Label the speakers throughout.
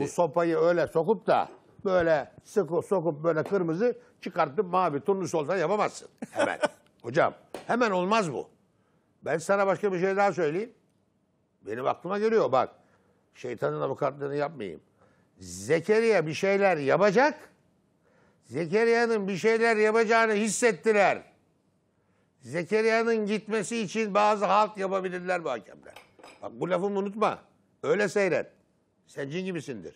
Speaker 1: Bu ee, sopayı öyle sokup da böyle sıkı sokup böyle kırmızı çıkartıp mavi turnus olsan yapamazsın. Hemen. Hocam hemen olmaz bu. Ben sana başka bir şey daha söyleyeyim. Benim aklıma geliyor bak. Şeytanın avukatlığını yapmayayım. Zekeriya bir şeyler yapacak. Zekeriya'nın bir şeyler yapacağını hissettiler. Zekeriya'nın gitmesi için bazı halt yapabilirler bu hakemler. Bak bu lafımı unutma. Öyle seyret. Sencin gibisindir.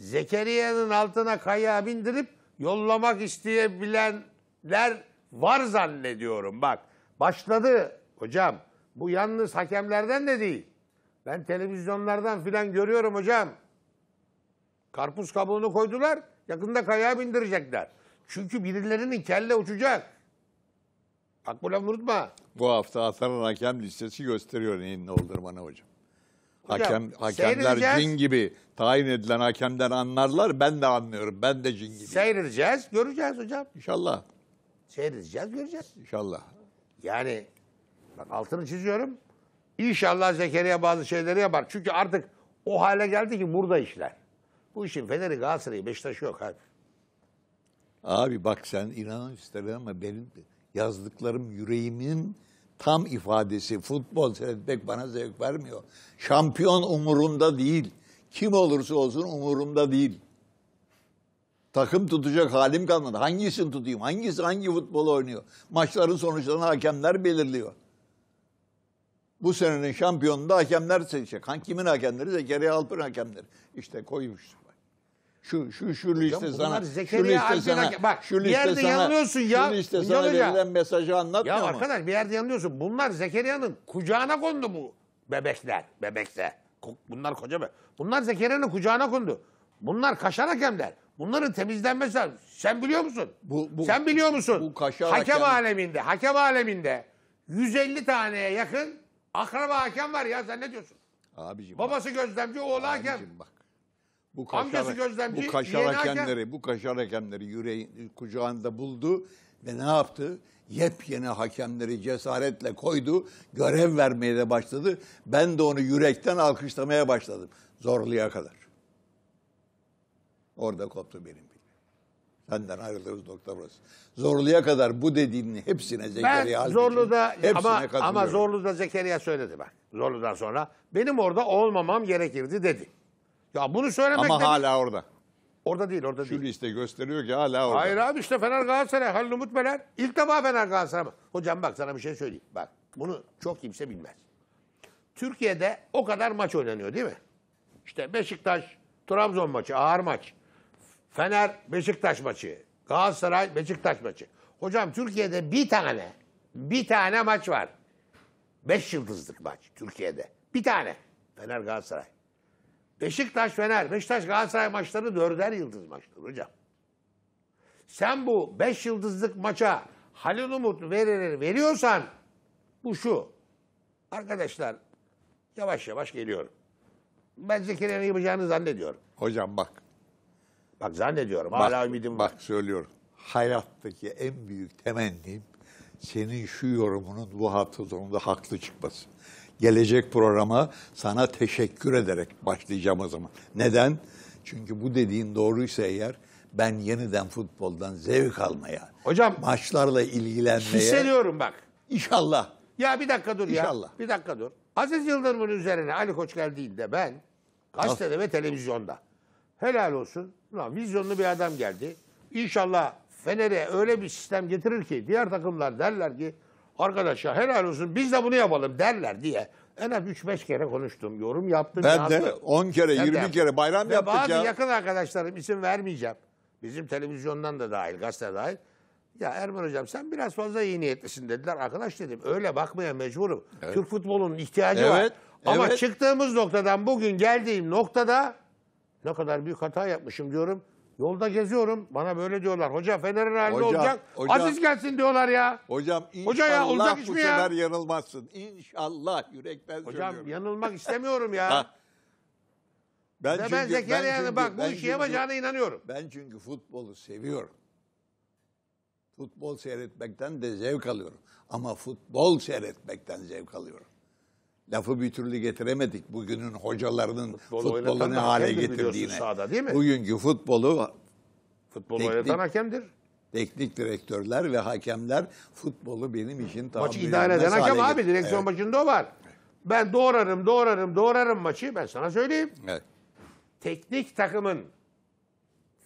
Speaker 1: Zekeriya'nın altına kaya bindirip yollamak isteyebilenler var zannediyorum. Bak başladı hocam. Bu yalnız hakemlerden de değil. Ben televizyonlardan filan görüyorum hocam. Karpuz kabuğunu koydular. Yakında kaya bindirecekler. Çünkü birilerinin kelle uçacak. Bak bu Akbulem unutma.
Speaker 2: Bu hafta atanan hakem listesi gösteriyor neyin ne olur bana hocam.
Speaker 1: Hakem, hakemler cin
Speaker 2: gibi tayin edilen hakemden anlarlar. Ben de anlıyorum. Ben de cin gibi. Seyredeceğiz, göreceğiz hocam. İnşallah.
Speaker 1: Seyredeceğiz, göreceğiz. İnşallah. Yani bak altını çiziyorum. İnşallah Zekeriya bazı şeyleri yapar. Çünkü artık o hale geldi ki burada işler. Bu işin Fener'i, Galatasaray'ı, Beşiktaş'ı yok abi.
Speaker 2: Abi bak sen inan ister ama benim yazdıklarım yüreğimin tam ifadesi futbol seyretmek bana zevk vermiyor. Şampiyon umurumda değil. Kim olursa olsun umurumda değil. Takım tutacak halim kalmadı. Hangisini tutayım? Hangisi hangi futbol oynuyor? Maçların sonuçlarını hakemler belirliyor. Bu senenin şampiyonunu da hakemler seçecek. Kimin hakemleri? Zekeriya Alp'ın hakemleri. İşte koymuş şu şu şu liste sana şu liste sana bak şu liste yerde sana, yanılıyorsun ya. Şu liste sana Yanılıyor. verilen
Speaker 1: mesajı anlatmıyor Ya mu? arkadaş bir yerde yanılıyorsun. Bunlar Zekeriya'nın kucağına kondu bu bebekler, bebekler. Bunlar koca be. Bunlar Zekeriya'nın kucağına kondu. Bunlar kaşar hakemler. Bunların temizlenmesi lazım. Sen biliyor musun? Bu, bu, Sen biliyor musun? Bu kaşar hakem, hakem aleminde, hakem aleminde 150 taneye yakın akraba hakem var ya sen ne diyorsun? Abiciğim. Babası bak. gözlemci, oğlu hakem. Bak.
Speaker 2: Bu kaşar, Amcası gözlemci bu kaşar yeni hakem- bu kaşar hakemleri yüreği kucağında buldu ve ne yaptı? Yepyeni hakemleri cesaretle koydu, görev vermeye de başladı. Ben de onu yürekten alkışlamaya başladım. Zorluya kadar. Orada koptu benim bildiğim. Senden ayrıldığımız nokta burası. Zorluya kadar bu dediğinin hepsine Ben Zekeriya Alp'in Zorlu'da ama, katılıyorum. ama
Speaker 1: Zorlu'da Zekeriya söyledi bak. Zorlu'dan sonra benim orada olmamam gerekirdi dedi. Ya bunu söylemek Ama hala orada. Orada değil, orada Şu değil. liste gösteriyor ki hala orada. Hayır abi işte Fener Galatasaray, Halil Umut Meler. İlk defa Fener Galatasaray. Hocam bak sana bir şey söyleyeyim. Bak bunu çok kimse bilmez. Türkiye'de o kadar maç oynanıyor değil mi? İşte Beşiktaş, Trabzon maçı, ağır maç. Fener, Beşiktaş maçı. Galatasaray, Beşiktaş maçı. Hocam Türkiye'de bir tane, bir tane maç var. Beş yıldızlık maç Türkiye'de. Bir tane. Fener Galatasaray. Beşiktaş Fener, Beşiktaş Galatasaray maçları dörder yıldız maçları hocam. Sen bu beş yıldızlık maça Halil Umut verir veriyorsan bu şu. Arkadaşlar yavaş yavaş geliyorum. Ben Zekeria'nın yapacağını zannediyorum. Hocam bak. Bak zannediyorum. Bak, hala ümidim var. Bak söylüyorum. Hayattaki
Speaker 2: en büyük temennim senin şu yorumunun bu hafta sonunda haklı çıkması gelecek programa sana teşekkür ederek başlayacağım o zaman. Neden? Çünkü bu dediğin doğruysa eğer ben yeniden futboldan zevk almaya, Hocam maçlarla ilgilenmeye... Hissediyorum
Speaker 1: bak. İnşallah. Ya bir dakika dur ya. İnşallah. Bir dakika dur. Aziz Yıldırım'ın üzerine Ali Koç geldiğinde ben gazetede ve televizyonda. Helal olsun. Ulan vizyonlu bir adam geldi. İnşallah Fener'e öyle bir sistem getirir ki diğer takımlar derler ki Arkadaş ya helal olsun biz de bunu yapalım derler diye. En az 3-5 kere konuştum, yorum yaptım. Ben yazdım. de 10 kere, ben 20 yaptım. kere bayram Ve yaptık bazı ya. yakın arkadaşlarım isim vermeyeceğim. Bizim televizyondan da dahil, gazete dahil. Ya Erman hocam sen biraz fazla iyi niyetlisin dediler. Arkadaş dedim öyle bakmaya mecburum. Evet. Türk futbolunun ihtiyacı evet, var. Ama evet. çıktığımız noktadan bugün geldiğim noktada ne kadar büyük hata yapmışım diyorum. Yolda geziyorum. Bana böyle diyorlar. Hoca Fener'in halinde olacak. Hocam, Aziz gelsin diyorlar ya. Hocam inşallah Hoca ya, olacak bu mi sefer ya? yanılmazsın.
Speaker 2: İnşallah
Speaker 1: yürekten hocam, söylüyorum. Hocam yanılmak istemiyorum ya. ben, çünkü, ben Zekeriya yani çünkü, bak bu işi yapacağına inanıyorum.
Speaker 2: Ben çünkü futbolu seviyorum. Futbol seyretmekten de zevk alıyorum. Ama futbol seyretmekten zevk alıyorum lafı bir türlü getiremedik. Bugünün hocalarının Futbol futbolu ne hale getirdiğine. Sahada, değil mi? Bugünkü futbolu futbol teknik, oynatan hakemdir. Teknik direktörler ve hakemler futbolu benim için tahammül Maçı idare eden hakem getir. abi direksiyon
Speaker 1: evet. başında o var. Ben doğrarım, doğrarım, doğrarım maçı ben sana söyleyeyim. Evet. Teknik takımın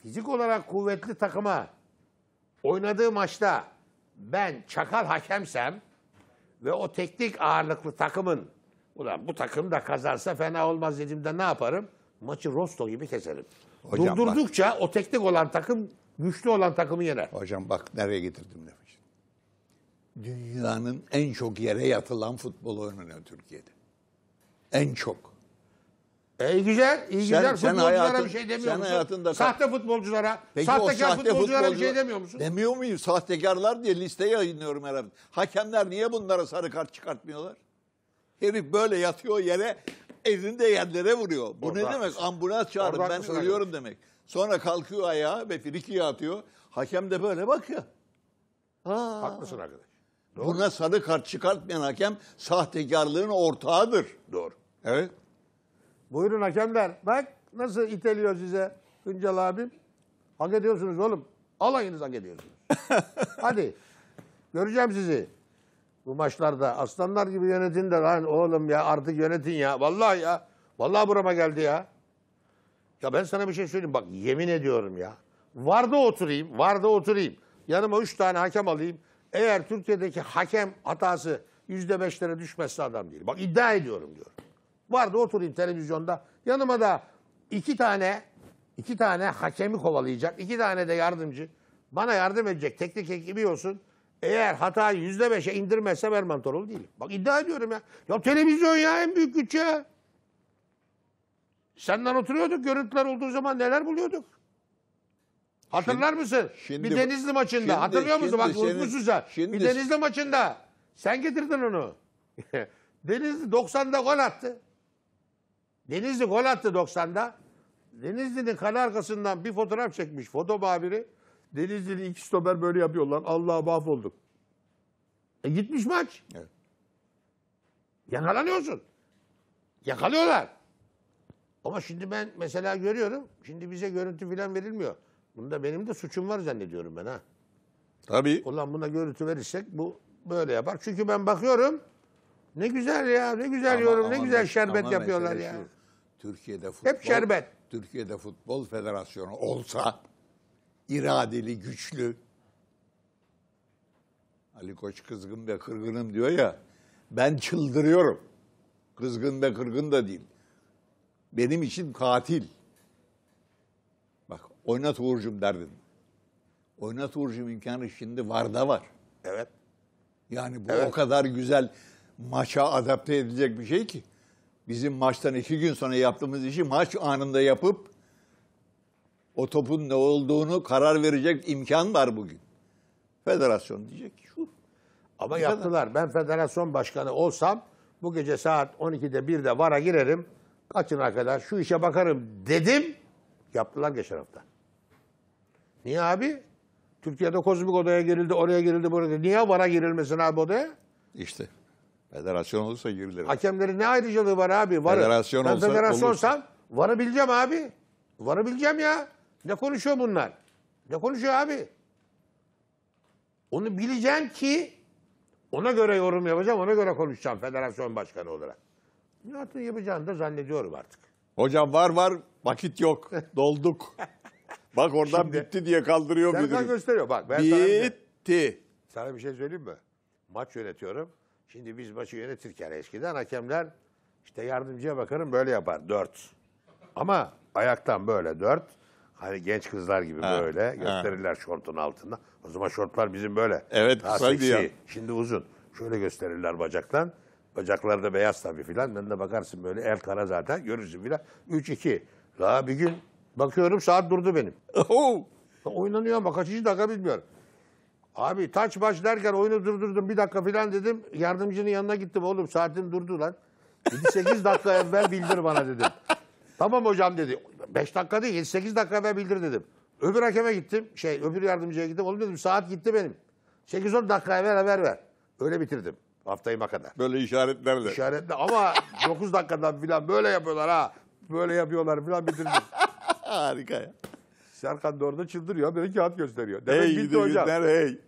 Speaker 1: fizik olarak kuvvetli takıma oynadığı maçta ben çakal hakemsem ve o teknik ağırlıklı takımın Ulan bu takım da kazansa fena olmaz dediğimde ne yaparım? Maçı Rosto gibi keserim.
Speaker 2: Hocam Durdurdukça
Speaker 1: bak. o teknik olan takım güçlü olan takımı yener. Hocam bak nereye
Speaker 2: getirdim lafı Dünyanın en çok yere yatılan futbol oynanıyor Türkiye'de.
Speaker 1: En çok. E güzel, iyi güzel. Sen futbolculara hayatın, bir şey demiyor sen musun? Hayatında sahte futbolculara, Peki sahtekar sahte futbolculara bir şey demiyor musun? Demiyor muyum?
Speaker 2: Sahtekarlar diye liste yayınlıyorum herhalde. Hakemler niye bunlara sarı kart çıkartmıyorlar? Herif böyle yatıyor yere elinde yerlere vuruyor. Bu Orada ne demek? Ambulans çağırın ben ölüyorum demek. demek. Sonra kalkıyor ayağa ve frikiye atıyor. Hakem de böyle bakıyor. Haklısın arkadaş. Doğru. Buna sarı kart çıkartmayan hakem sahtekarlığın
Speaker 1: ortağıdır. Doğru. Evet. Buyurun hakemler. Bak nasıl iteliyor size Güncal abim. Hak ediyorsunuz oğlum. Alayınız hak ediyorsunuz. Hadi. Göreceğim sizi bu maçlarda aslanlar gibi yönetin de lan oğlum ya artık yönetin ya. Vallahi ya. Vallahi burama geldi ya. Ya ben sana bir şey söyleyeyim bak yemin ediyorum ya. Varda oturayım, varda oturayım. Yanıma üç tane hakem alayım. Eğer Türkiye'deki hakem hatası yüzde beşlere düşmezse adam değil. Bak iddia ediyorum diyorum. Varda oturayım televizyonda. Yanıma da iki tane iki tane hakemi kovalayacak. iki tane de yardımcı. Bana yardım edecek. Teknik ekibi olsun. Eğer hatayı yüzde beşe indirmezse ben mantolu değilim. Bak iddia ediyorum ya. Ya televizyon ya en büyük güç ya. Senden oturuyorduk görüntüler olduğu zaman neler buluyorduk? Hatırlar şimdi, mısın? Şimdi, bir Denizli maçında. Şimdi, Hatırlıyor musun? Bak unutmuşsun sen. Şimdi, bir Denizli maçında. Sen getirdin onu. Denizli 90'da gol attı. Denizli gol attı 90'da. Denizli'nin kale arkasından bir fotoğraf çekmiş foto babiri. Denizli'li iki stoper böyle yapıyorlar. Allah'a mahvolduk. E gitmiş maç. Evet. Yakalanıyorsun. Yakalıyorlar. Ama şimdi ben mesela görüyorum. Şimdi bize görüntü falan verilmiyor. Bunda benim de suçum var zannediyorum ben ha. Tabii. Ulan buna görüntü verirsek bu böyle yapar. Çünkü ben bakıyorum ne güzel ya ne güzel ama, yorum ama ne güzel şerbet yapıyorlar ya. Şu,
Speaker 2: Türkiye'de futbol. Hep şerbet. Türkiye'de Futbol Federasyonu olsa iradeli, güçlü. Ali Koç kızgın ve kırgınım diyor ya. Ben çıldırıyorum. Kızgın ve kırgın da değil. Benim için katil. Bak oynat Uğur'cum derdin. Oynat Uğur'cum imkanı şimdi var da var. Evet. Yani bu evet. o kadar güzel maça adapte edilecek bir şey ki. Bizim maçtan iki gün sonra yaptığımız işi maç anında yapıp o topun ne olduğunu karar verecek imkan var bugün.
Speaker 1: Federasyon diyecek ki şu. Ama yaptılar. Ben federasyon başkanı olsam bu gece saat 12'de 1'de VAR'a girerim. Kaçına kadar şu işe bakarım dedim. Yaptılar geçen hafta. Niye abi? Türkiye'de kozmik odaya girildi, oraya girildi, buraya Niye VAR'a girilmesin abi odaya?
Speaker 2: İşte. Federasyon olursa girilir.
Speaker 1: Hakemlerin ne ayrıcalığı var abi? var. Federasyon ben olsa, federasyonsam olursa. VAR'ı bileceğim abi. VAR'ı bileceğim ya. Ne konuşuyor bunlar? Ne konuşuyor abi? Onu bileceğim ki ona göre yorum yapacağım, ona göre konuşacağım federasyon başkanı olarak. Artık yapacağını da zannediyorum artık. Hocam var var vakit yok.
Speaker 2: Dolduk. bak oradan Şimdi, bitti diye kaldırıyor bir. Serkan gösteriyor bak. Ben bitti. Sana
Speaker 1: bir, şey- sana bir şey söyleyeyim mi? Maç yönetiyorum. Şimdi biz maçı yönetirken eskiden hakemler işte yardımcıya bakarım böyle yapar. Dört. Ama ayaktan böyle dört. Hani genç kızlar gibi ha, böyle ha. gösterirler şortun altında. O zaman şortlar bizim böyle. Evet kısaydı ya. Şimdi uzun. Şöyle gösterirler bacaktan. Bacakları da beyaz tabii filan. Ben de bakarsın böyle el kara zaten görürsün filan. 3-2. La bir gün bakıyorum saat durdu benim. Oynanıyor ama kaçıncı dakika bilmiyorum. Abi taç baş derken oyunu durdurdum bir dakika filan dedim. Yardımcının yanına gittim oğlum Saatin durdu lan. Dedi 8 dakika evvel bildir bana dedim. Tamam hocam dedi. 5 dakika değil 7 dakika dakikada bildir dedim. Öbür hakeme gittim. Şey öbür yardımcıya gittim. Oğlum dedim saat gitti benim. 8-10 dakika evvel haber ver. Öyle bitirdim. Haftayı kadar. Böyle işaretlerle. İşaretle ama 9 dakikadan filan böyle yapıyorlar ha. Böyle yapıyorlar filan bitirdim. Harika ya. Serkan da orada çıldırıyor. Böyle kağıt gösteriyor. Demek hey, bitti hocam. Günler, hey.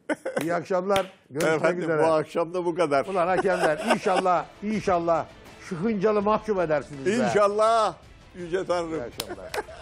Speaker 1: İyi akşamlar. Görüşmek Efendim, üzere. Bu akşam da bu kadar. Ulan hakemler inşallah inşallah şu hıncalı mahkum edersiniz. İnşallah. Be. Yüce Tanrım. İyi akşamlar.